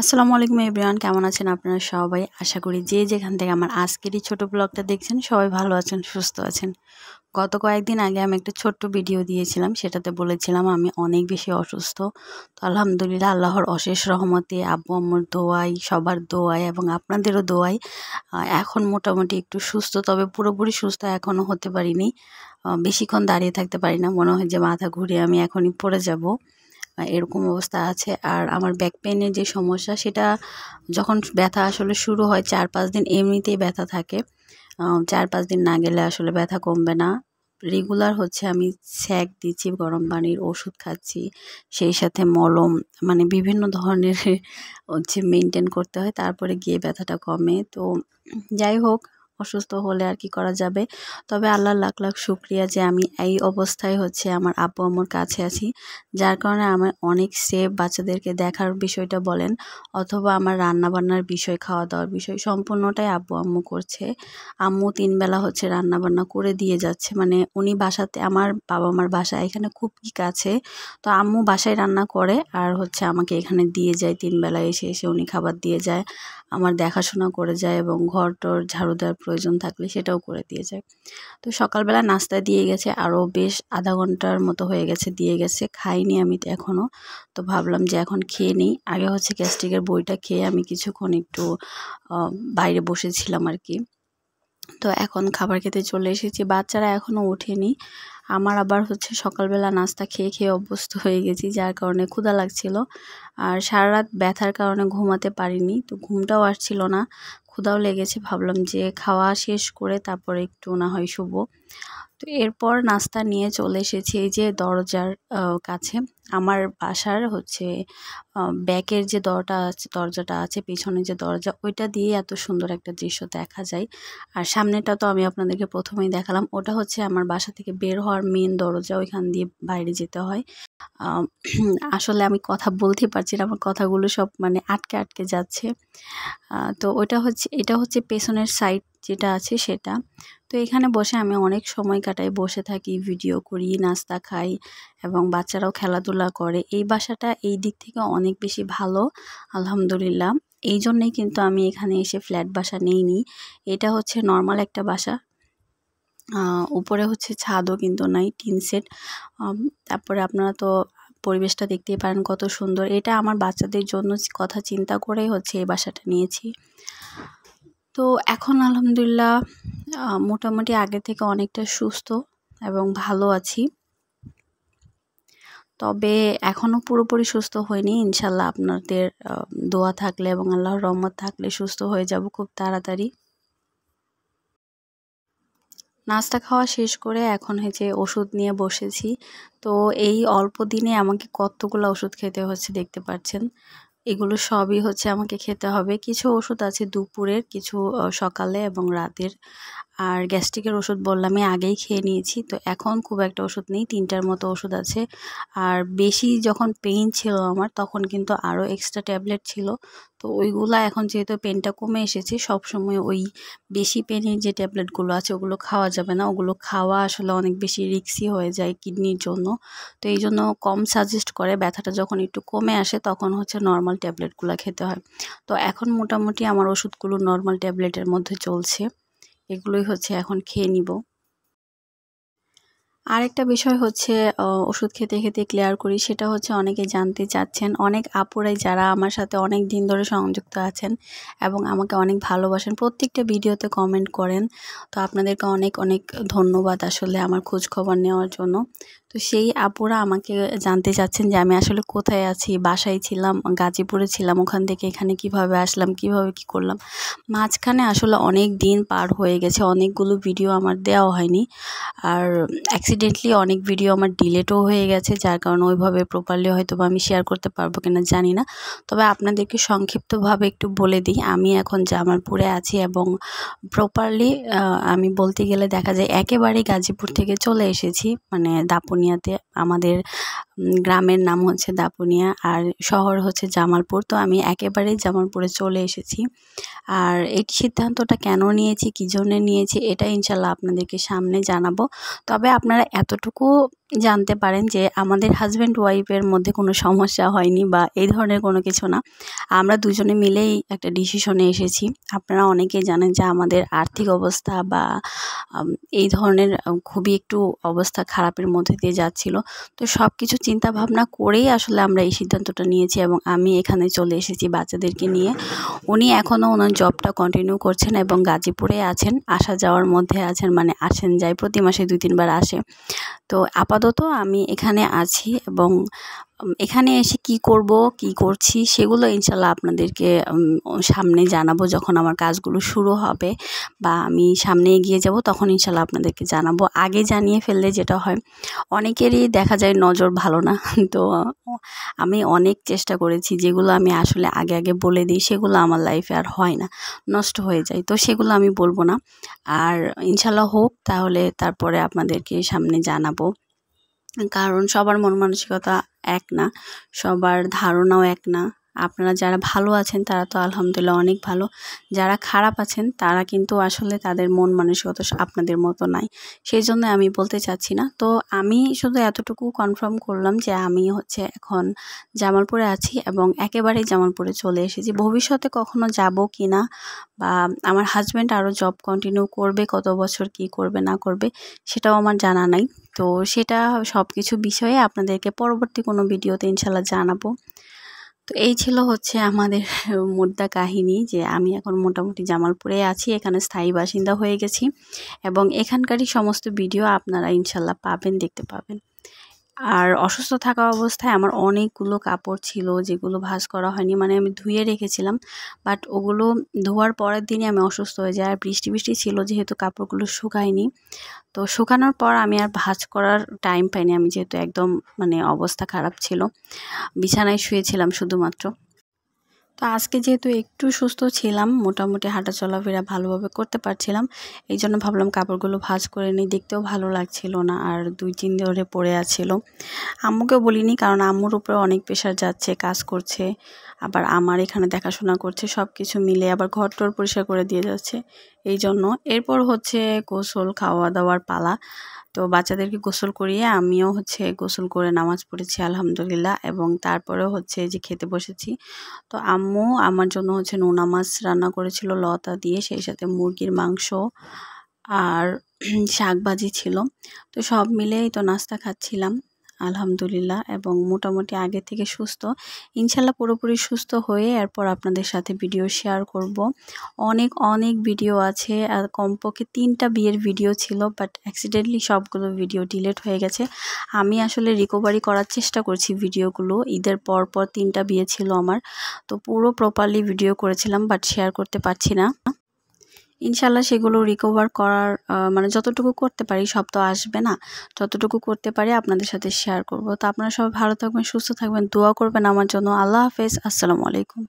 আসসালামু আলাইকুম এভরিওয়ান কেমন আছেন আপনারা সবাই আশা করি যে যেখান থেকে আমার আজকের এই ছোটো ব্লগটা দেখছেন সবাই ভালো আছেন সুস্থ আছেন গত কয়েকদিন আগে আমি একটা ছোট্ট ভিডিও দিয়েছিলাম সেটাতে বলেছিলাম আমি অনেক বেশি অসুস্থ তো আলহামদুলিল্লাহ আল্লাহর অশেষ রহমতে আব্বু আম্মুর দোয়াই সবার দোয়াই এবং আপনাদেরও দোয়াই এখন মোটামুটি একটু সুস্থ তবে পুরোপুরি সুস্থ এখনও হতে পারিনি বেশিক্ষণ দাঁড়িয়ে থাকতে পারি না মনে হয় যে মাথা ঘুরে আমি এখনই পড়ে যাব এরকম অবস্থা আছে আর আমার ব্যাক পেনের যে সমস্যা সেটা যখন ব্যথা আসলে শুরু হয় চার পাঁচ দিন এমনিতেই ব্যথা থাকে চার পাঁচ দিন না গেলে আসলে ব্যথা কমবে না রেগুলার হচ্ছে আমি স্যাক দিচ্ছি গরম পানির ওষুধ খাচ্ছি সেই সাথে মলম মানে বিভিন্ন ধরনের হচ্ছে মেনটেন করতে হয় তারপরে গিয়ে ব্যথাটা কমে তো যাই হোক অসুস্থ হলে আর কি করা যাবে তবে আল্লাহ লাখ লাখ শুক্রিয়া যে আমি এই অবস্থায় হচ্ছে আমার আব্বু আম্মুর কাছে আছি যার কারণে আমার অনেক সেফ বাচ্চাদেরকে দেখার বিষয়টা বলেন অথবা আমার রান্নাবান্নার বিষয় খাওয়া দাওয়ার বিষয় সম্পূর্ণটাই আব্বু আম্মু করছে আম্মু তিনবেলা হচ্ছে রান্নাবান্না করে দিয়ে যাচ্ছে মানে উনি বাসাতে আমার বাবা মার বাসা এখানে খুব কি কাছে তো আম্মু বাসায় রান্না করে আর হচ্ছে আমাকে এখানে দিয়ে যায় তিনবেলা এসে এসে উনি খাবার দিয়ে যায় আমার দেখাশোনা করে যায় এবং ঘর টর ঝাড়ু দেওয়ার প্রয়োজন থাকলে সেটাও করে দিয়ে যায় তো সকালবেলা নাস্তা দিয়ে গেছে আরও বেশ আধা ঘন্টার মতো হয়ে গেছে দিয়ে গেছে খাইনি আমি এখনও তো ভাবলাম যে এখন খেয়ে নিই আগে হচ্ছে গ্যাস্ট্রিকের বইটা খেয়ে আমি কিছুক্ষণ একটু বাইরে বসেছিলাম আর কি তো এখন খাবার খেতে চলে এসেছি বাচ্চারা এখনও ওঠেনি আমার আবার হচ্ছে সকালবেলা নাস্তা খেয়ে খেয়ে অভ্যস্ত হয়ে গেছি যার কারণে ক্ষুধা লাগছিল আর সারা রাত ব্যথার কারণে ঘুমাতে পারিনি তো ঘুমটাও আসছিল না ক্ষুধাও লেগেছে ভাবলাম যে খাওয়া শেষ করে তারপরে একটু না হয় শুভ তো এরপর নাস্তা নিয়ে চলে এসেছি এই যে দরজার কাছে আমার বাসার হচ্ছে ব্যাকের যে দরটা আছে দরজাটা আছে পিছনে যে দরজা ওইটা দিয়ে এত সুন্দর একটা দৃশ্য দেখা যায় আর সামনেটা তো আমি আপনাদেরকে প্রথমেই দেখালাম ওটা হচ্ছে আমার বাসা থেকে বের হওয়ার মেন দরজা ওইখান দিয়ে বাইরে যেতে হয় আসলে আমি কথা বলতেই পারছি না আমার কথাগুলো সব মানে আটকে আটকে যাচ্ছে তো ওটা হচ্ছে এটা হচ্ছে পেছনের সাইড যেটা আছে সেটা তো এখানে বসে আমি অনেক সময় কাটাই বসে থাকি ভিডিও করি নাস্তা খাই এবং বাচ্চারাও খেলাধুলা করে এই বাসাটা এই দিক থেকে অনেক বেশি ভালো আলহামদুলিল্লাহ এই জন্যেই কিন্তু আমি এখানে এসে ফ্ল্যাট বাসা নি এটা হচ্ছে নর্মাল একটা বাসা উপরে হচ্ছে ছাদও কিন্তু নাই টিন সেট তারপরে আপনারা তো পরিবেশটা দেখতেই পারেন কত সুন্দর এটা আমার বাচ্চাদের জন্য কথা চিন্তা করেই হচ্ছে এই বাসাটা নিয়েছি তো এখন আলহামদুলিল্লাহ মোটামুটি আগে থেকে অনেকটা সুস্থ এবং ভালো আছি তবে এখনও পুরোপুরি সুস্থ হয়নি ইনশাল্লাহ আপনাদের দোয়া থাকলে এবং আল্লাহর রহমত থাকলে সুস্থ হয়ে যাব খুব তাড়াতাড়ি নাস্তা খাওয়া শেষ করে এখন হয়েছে ওষুধ নিয়ে বসেছি তো এই অল্প দিনে আমাকে কতগুলো ওষুধ খেতে হচ্ছে দেখতে পাচ্ছেন এগুলো সবই হচ্ছে আমাকে খেতে হবে কিছু ওষুধ আছে দুপুরের কিছু সকালে এবং রাতের আর গ্যাস্ট্রিকের ওষুধ বললামই আগেই খেয়ে নিয়েছি তো এখন খুব একটা ওষুধ নেই তিনটার মতো ওষুধ আছে আর বেশি যখন পেইন ছিল আমার তখন কিন্তু আরও এক্সট্রা ট্যাবলেট ছিল তো ওইগুলা এখন যেহেতু পেনটা কমে এসেছে সবসময় ওই বেশি পেনের যে ট্যাবলেটগুলো আছে ওগুলো খাওয়া যাবে না ওগুলো খাওয়া আসলে অনেক বেশি রিক্সি হয়ে যায় কিডনির জন্য তো এই জন্য কম সাজেস্ট করে ব্যথাটা যখন একটু কমে আসে তখন হচ্ছে নর্মাল ট্যাবলেটগুলো খেতে হয় তো এখন মোটামুটি আমার ওষুধগুলো নর্মাল ট্যাবলেটের মধ্যে চলছে এগুলোই হচ্ছে এখন খেয়ে নিব আরেকটা বিষয় হচ্ছে ওষুধ খেতে খেতে ক্লিয়ার করি সেটা হচ্ছে অনেকে জানতে চাচ্ছেন অনেক আপুরাই যারা আমার সাথে অনেক দিন ধরে সংযুক্ত আছেন এবং আমাকে অনেক ভালোবাসেন প্রত্যেকটা ভিডিওতে কমেন্ট করেন তো আপনাদেরকে অনেক অনেক ধন্যবাদ আসলে আমার খোঁজখবর নেওয়ার জন্য তো সেই আপুরা আমাকে জানতে চাচ্ছেন যে আমি আসলে কোথায় আছি বাসায় ছিলাম গাজীপুরে ছিলাম ওখান থেকে এখানে কিভাবে আসলাম কিভাবে কি করলাম মাঝখানে আসলে অনেক দিন পার হয়ে গেছে অনেকগুলো ভিডিও আমার দেওয়া হয়নি আর অ্যাক্সিডেন্টলি অনেক ভিডিও আমার ডিলেটও হয়ে গেছে যার কারণে ওইভাবে প্রপারলি হয়তো বা আমি শেয়ার করতে পারবো কিনা জানি না তবে আপনাদেরকে সংক্ষিপ্তভাবে একটু বলে দিই আমি এখন জামালপুরে আছি এবং প্রপারলি আমি বলতে গেলে দেখা যায় একেবারেই গাজীপুর থেকে চলে এসেছি মানে দাপুনি দুনিয়াতে আমাদের গ্রামের নাম হচ্ছে দাপুনিয়া আর শহর হচ্ছে জামালপুর তো আমি একেবারেই জামালপুরে চলে এসেছি আর এই সিদ্ধান্তটা কেন নিয়েছি কী জন্য নিয়েছি এটা ইনশাল্লাহ আপনাদেরকে সামনে জানাবো তবে আপনারা এতটুকু জানতে পারেন যে আমাদের হাজব্যান্ড ওয়াইফের মধ্যে কোনো সমস্যা হয়নি বা এই ধরনের কোনো কিছু না আমরা দুজনে মিলেই একটা ডিসিশনে এসেছি আপনারা অনেকেই জানেন যে আমাদের আর্থিক অবস্থা বা এই ধরনের খুবই একটু অবস্থা খারাপের মধ্যে দিয়ে যাচ্ছিল তো সব কিছু চিন্তা ভাবনা করেই আসলে আমরা এই সিদ্ধান্তটা নিয়েছি এবং আমি এখানে চলে এসেছি বাচ্চাদেরকে নিয়ে উনি এখনও ওনার জবটা কন্টিনিউ করছেন এবং গাজীপুরে আছেন আসা যাওয়ার মধ্যে আছেন মানে আসেন যায় প্রতি মাসে দুই তিনবার আসে তো আপাতত আমি এখানে আছি এবং এখানে এসে কি করব কি করছি সেগুলো ইনশাল্লাহ আপনাদেরকে সামনে জানাবো যখন আমার কাজগুলো শুরু হবে বা আমি সামনে এগিয়ে যাব তখন ইনশাল্লাহ আপনাদেরকে জানাবো আগে জানিয়ে ফেললে যেটা হয় অনেকেরই দেখা যায় নজর ভালো না তো আমি অনেক চেষ্টা করেছি যেগুলো আমি আসলে আগে আগে বলে দিই সেগুলো আমার লাইফে আর হয় না নষ্ট হয়ে যায় তো সেগুলো আমি বলবো না আর ইনশাল্লাহ হোক তাহলে তারপরে আপনাদেরকে সামনে জানাবো কারণ সবার মন মানসিকতা এক না সবার ধারণাও এক না আপনারা যারা ভালো আছেন তারা তো আলহামদুলিল্লাহ অনেক ভালো যারা খারাপ আছেন তারা কিন্তু আসলে তাদের মন মানসিকতা আপনাদের মতো নাই সেই জন্য আমি বলতে চাচ্ছি না তো আমি শুধু এতটুকু কনফার্ম করলাম যে আমি হচ্ছে এখন জামালপুরে আছি এবং একেবারেই জামালপুরে চলে এসেছি ভবিষ্যতে কখনো যাব কি না বা আমার হাজব্যান্ড আরও জব কন্টিনিউ করবে কত বছর কি করবে না করবে সেটাও আমার জানা নাই তো সেটা সব কিছু বিষয়ে আপনাদেরকে পরবর্তী কোনো ভিডিওতে ইনশাল্লাহ জানাবো তো এই ছিল হচ্ছে আমাদের মোদ্দা কাহিনী যে আমি এখন মোটামুটি জামালপুরে আছি এখানে স্থায়ী বাসিন্দা হয়ে গেছি এবং এখানকারই সমস্ত ভিডিও আপনারা ইনশাল্লাহ পাবেন দেখতে পাবেন আর অসুস্থ থাকা অবস্থায় আমার অনেকগুলো কাপড় ছিল যেগুলো ভাজ করা হয়নি মানে আমি ধুয়ে রেখেছিলাম বাট ওগুলো ধোয়ার পরের দিনই আমি অসুস্থ হয়ে যাই আর বৃষ্টি বৃষ্টি ছিল যেহেতু কাপড়গুলো শুকায়নি তো শুকানোর পর আমি আর ভাঁজ করার টাইম পাইনি আমি যেহেতু একদম মানে অবস্থা খারাপ ছিল বিছানায় শুয়েছিলাম শুধুমাত্র তো আজকে যেহেতু একটু সুস্থ ছিলাম মোটামুটি হাঁটা চলাফেরা ভালোভাবে করতে পারছিলাম এই জন্য ভাবলাম কাপড়গুলো ভাজ করে নিই দেখতেও ভালো লাগছিল না আর দুই তিন ধরে পড়ে আছিল আম্মুকে বলিনি কারণ আম্মুর উপরে অনেক প্রেশার যাচ্ছে কাজ করছে আবার আমার এখানে দেখাশোনা করছে সব কিছু মিলে আবার ঘর টর পরিষ্কার করে দিয়ে যাচ্ছে এই জন্য এরপর হচ্ছে গোসল খাওয়া দাওয়ার পালা তো বাচ্চাদেরকে গোসল করিয়ে আমিও হচ্ছে গোসল করে নামাজ পড়েছি আলহামদুলিল্লাহ এবং তারপরে হচ্ছে যে খেতে বসেছি তো আম্মু আমার জন্য হচ্ছে নোনা মাছ রান্না করেছিল লতা দিয়ে সেই সাথে মুরগির মাংস আর শাক ছিল তো সব মিলেই তো নাস্তা খাচ্ছিলাম আলহামদুলিল্লাহ এবং মোটামুটি আগে থেকে সুস্থ ইনশাল্লাহ পুরোপুরি সুস্থ হয়ে এরপর আপনাদের সাথে ভিডিও শেয়ার করব অনেক অনেক ভিডিও আছে আর কমপক্ষে তিনটা বিয়ের ভিডিও ছিল বাট অ্যাক্সিডেন্টলি সবগুলো ভিডিও ডিলেট হয়ে গেছে আমি আসলে রিকভারি করার চেষ্টা করছি ভিডিওগুলো ঈদের পর পর তিনটা বিয়ে ছিল আমার তো পুরো প্রপারলি ভিডিও করেছিলাম বাট শেয়ার করতে পারছি না ইনশাল্লাহ সেগুলো রিকভার করার মানে যতটুকু করতে পারি সব তো আসবে না যতটুকু করতে পারি আপনাদের সাথে শেয়ার করব তো আপনারা সবাই ভালো থাকবেন সুস্থ থাকবেন দোয়া করবেন আমার জন্য আল্লাহ হাফেজ আসসালামু আলাইকুম